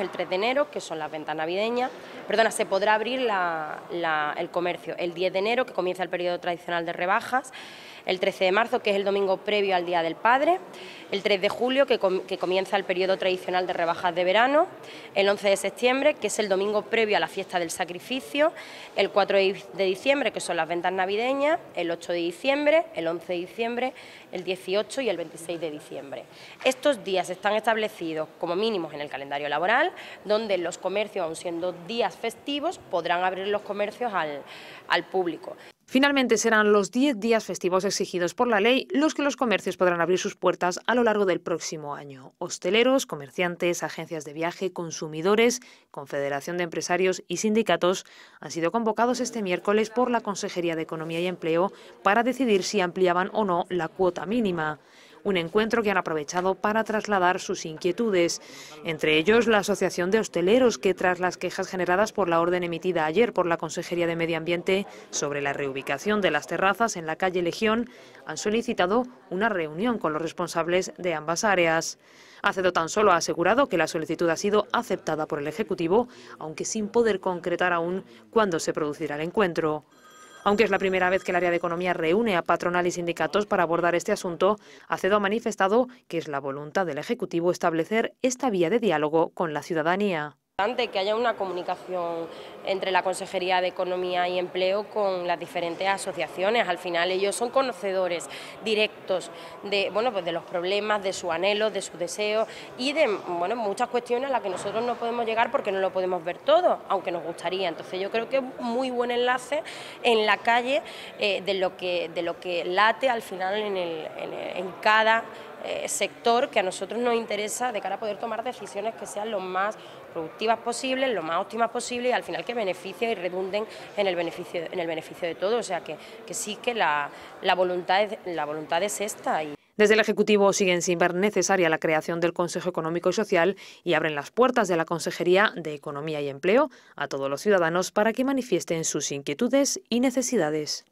El 3 de enero, que son las ventas navideñas, perdona, se podrá abrir el comercio. El 10 de enero, que comienza el periodo tradicional de rebajas, el 13 de marzo, que es el domingo previo al Día del Padre, el 3 de julio, que, comienza el periodo tradicional de rebajas de verano, el 11 de septiembre, que es el domingo previo a la fiesta del sacrificio, el 4 de diciembre, que son las ventas navideñas, el 8 de diciembre, el 11 de diciembre, el 18 y el 26 de diciembre. Estos días están establecidos como mínimos en el calendario laboral, donde los comercios, aun siendo días festivos, podrán abrir los comercios al, al público. Finalmente serán los 10 días festivos exigidos por la ley los que los comercios podrán abrir sus puertas a lo largo del próximo año. Hosteleros, comerciantes, agencias de viaje, consumidores, Confederación de Empresarios y sindicatos han sido convocados este miércoles por la Consejería de Economía y Empleo para decidir si ampliaban o no la cuota mínima un encuentro que han aprovechado para trasladar sus inquietudes, entre ellos la Asociación de Hosteleros, que tras las quejas generadas por la orden emitida ayer por la Consejería de Medio Ambiente sobre la reubicación de las terrazas en la calle Legión, han solicitado una reunión con los responsables de ambas áreas. Acedo tan solo ha asegurado que la solicitud ha sido aceptada por el Ejecutivo, aunque sin poder concretar aún cuándo se producirá el encuentro. Aunque es la primera vez que el área de economía reúne a patronal y sindicatos para abordar este asunto, Acedo ha manifestado que es la voluntad del Ejecutivo establecer esta vía de diálogo con la ciudadanía importante que haya una comunicación entre la Consejería de Economía y Empleo con las diferentes asociaciones. Al final ellos son conocedores directos de, bueno, pues de los problemas, de sus anhelos, de sus deseos y de bueno, muchas cuestiones a las que nosotros no podemos llegar porque no lo podemos ver todo, aunque nos gustaría. Entonces yo creo que es muy buen enlace en la calle eh, de, lo que, de lo que late al final en, el, en, en cada eh, sector que a nosotros nos interesa de cara a poder tomar decisiones que sean lo más productivas posibles, lo más óptimas posible y al final que beneficien y redunden en el beneficio, en el beneficio de todos. O sea que, sí que la, voluntad es, la voluntad es esta. Y... Desde el Ejecutivo siguen sin ver necesaria la creación del Consejo Económico y Social y abren las puertas de la Consejería de Economía y Empleo a todos los ciudadanos para que manifiesten sus inquietudes y necesidades.